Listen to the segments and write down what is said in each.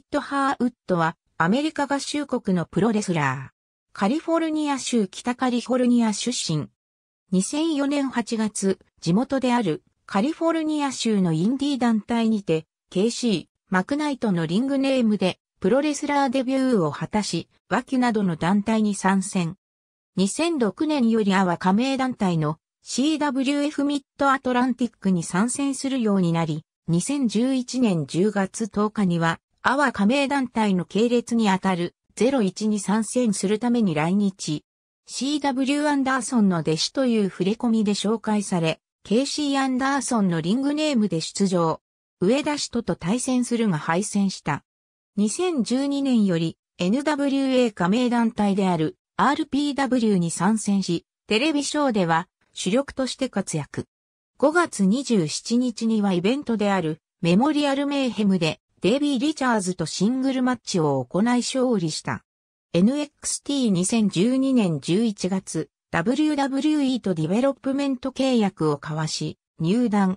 ット・ハーウッドはアメリカ合衆国のプロレスラー。カリフォルニア州北カリフォルニア出身。2004年8月、地元であるカリフォルニア州のインディー団体にて、KC、マクナイトのリングネームで、プロレスラーデビューを果たし、和気などの団体に参戦。2006年よりアは加盟団体の CWF ミッドアトランティックに参戦するようになり、2011年10月10日には阿波加盟団体の系列にあたる01に参戦するために来日。CW アンダーソンの弟子という触れ込みで紹介され、KC アンダーソンのリングネームで出場。上田氏とと対戦するが敗戦した。2012年より NWA 加盟団体である RPW に参戦し、テレビショーでは主力として活躍。5月27日にはイベントであるメモリアルメーヘムでデイビー・リチャーズとシングルマッチを行い勝利した。NXT2012 年11月、WWE とディベロップメント契約を交わし、入団。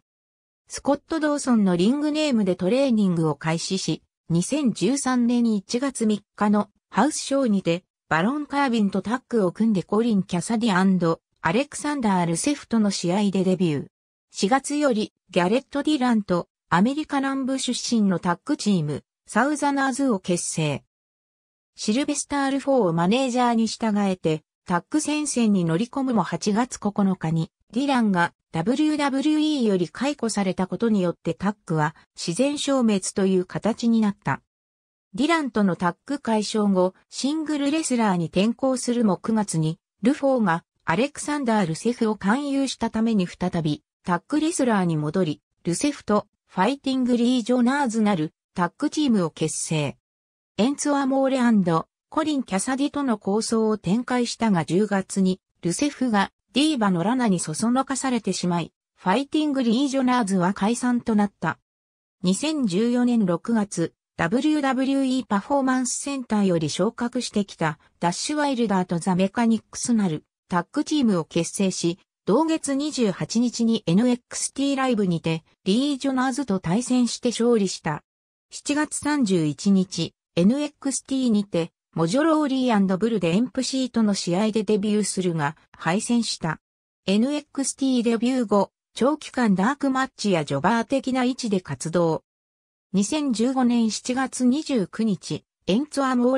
スコット・ドーソンのリングネームでトレーニングを開始し、2013年1月3日のハウスショーにて、バロン・カービンとタッグを組んでコリン・キャサディアレクサンダー・ルセフとの試合でデビュー。4月より、ギャレット・ディランとアメリカ南部出身のタッグチーム、サウザナーズを結成。シルベスタール4をマネージャーに従えて、タッグ戦線に乗り込むも8月9日に、ディランが WWE より解雇されたことによってタッグは自然消滅という形になった。ディランとのタッグ解消後、シングルレスラーに転向するも9月に、ルフォーがアレクサンダー・ルセフを勧誘したために再び、タッグレスラーに戻り、ルセフとファイティングリージョナーズなるタッグチームを結成。エンツォアモーレコリン・キャサディとの構想を展開したが10月にルセフがディーバのラナにそそのかされてしまい、ファイティングリージョナーズは解散となった。2014年6月、WWE パフォーマンスセンターより昇格してきたダッシュワイルダーとザメカニックスなるタッグチームを結成し、同月28日に NXT ライブにて、リージョナーズと対戦して勝利した。7月31日、NXT にて、モジョローリーブルでエンプシートの試合でデビューするが、敗戦した。NXT デビュー後、長期間ダークマッチやジョバー的な位置で活動。2015年7月29日、エンツアモー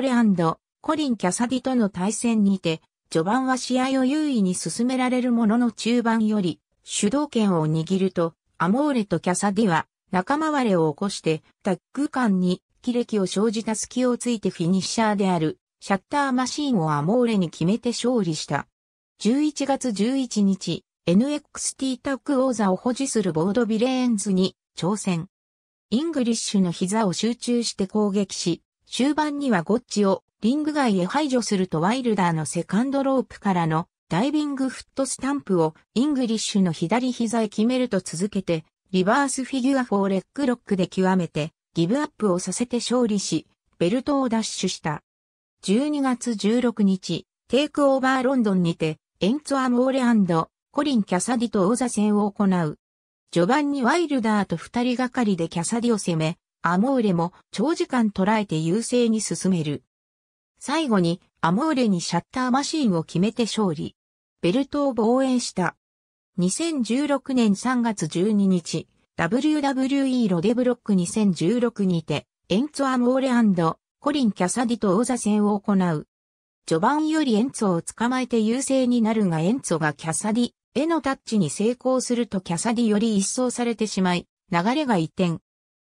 レコリン・キャサディとの対戦にて、序盤は試合を優位に進められるものの中盤より、主導権を握ると、アモーレとキャサディは、仲間割れを起こして、タッグ間に、喜歴を生じた隙をついてフィニッシャーである、シャッターマシーンをアモーレに決めて勝利した。11月11日、NXT タッグ王座を保持するボードビレーンズに挑戦。イングリッシュの膝を集中して攻撃し、終盤にはゴッチをリング外へ排除するとワイルダーのセカンドロープからのダイビングフットスタンプをイングリッシュの左膝へ決めると続けて、リバースフィギュア4レッグロックで極めて、ギブアップをさせて勝利し、ベルトを奪取した。12月16日、テイクオーバーロンドンにて、エンツアモーレコリン・キャサディと王座戦を行う。序盤にワイルダーと二人がかりでキャサディを攻め、アモーレも長時間捉えて優勢に進める。最後にアモーレにシャッターマシンを決めて勝利。ベルトを防衛した。2016年3月12日、WWE ロデブロック2016にて、エンツォアモーレコリン・キャサディと王座戦を行う。序盤よりエンツォを捕まえて優勢になるがエンツォがキャサディ絵のタッチに成功するとキャサディより一掃されてしまい、流れが一転。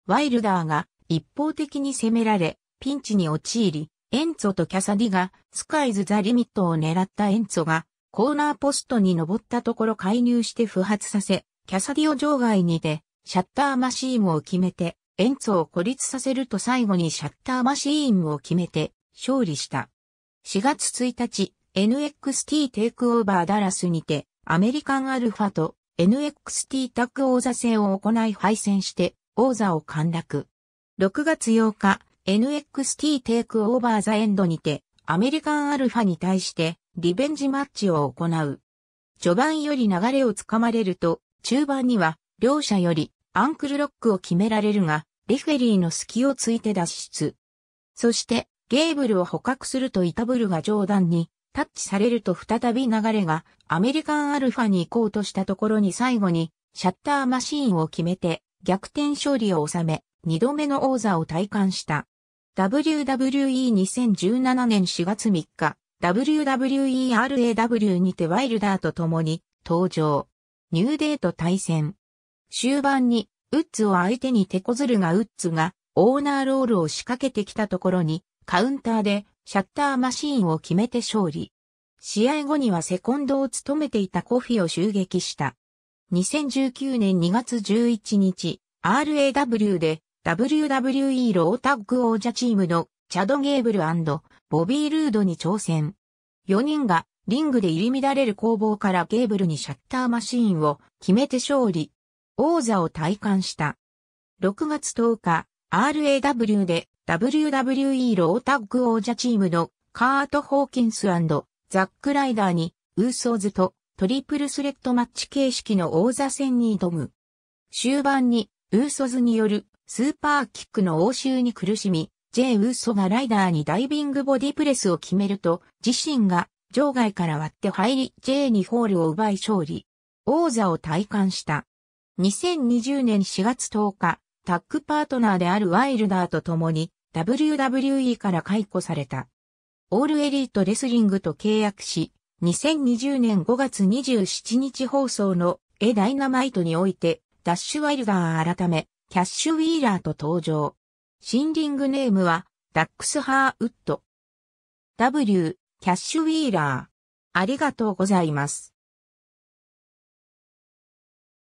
ワイルダーが一方的に攻められ、ピンチに陥り、エンツォとキャサディがスカイズ・ザ・リミットを狙ったエンツォがコーナーポストに登ったところ介入して不発させ、キャサディを場外にてシャッターマシーンを決めてエンツォを孤立させると最後にシャッターマシーンを決めて勝利した。4月1日、NXT テイクオーバーダラスにてアメリカンアルファと NXT タッグ王座戦を行い敗戦して王座を陥落。6月8日、NXT テイクオーバーザエンドにて、アメリカンアルファに対して、リベンジマッチを行う。序盤より流れをつかまれると、中盤には、両者より、アンクルロックを決められるが、レフェリーの隙をついて脱出。そして、ゲーブルを捕獲するとイタブルが上段に、タッチされると再び流れが、アメリカンアルファに行こうとしたところに最後に、シャッターマシーンを決めて、逆転勝利を収め、2度目の王座を体感した。WWE2017 年4月3日、WWERAW にてワイルダーと共に登場。ニューデート対戦。終盤に、ウッズを相手に手こずるがウッズがオーナーロールを仕掛けてきたところに、カウンターでシャッターマシーンを決めて勝利。試合後にはセコンドを務めていたコフィを襲撃した。2019年2月11日、RAW で WWE ロータッグ王者チームのチャド・ゲーブルボビー・ルードに挑戦。4人がリングで入り乱れる攻防からゲーブルにシャッターマシーンを決めて勝利。王座を体感した。6月10日、RAW で WWE ロータッグ王者チームのカート・ホーキンスザック・ライダーにウーソーズとトリプルスレッドマッチ形式の王座戦に挑む。終盤にウーソズによるスーパーキックの応酬に苦しみ、J ウソがライダーにダイビングボディプレスを決めると、自身が場外から割って入り、J にホールを奪い勝利。王座を体感した。2020年4月10日、タッグパートナーであるワイルダーと共に WWE から解雇された。オールエリートレスリングと契約し、2020年5月27日放送のエダイナマイトにおいて、ダッシュワイルダー改め、キャッシュウィーラーと登場。シンリングネームは、ダックスハーウッド。W、キャッシュウィーラー。ありがとうございます。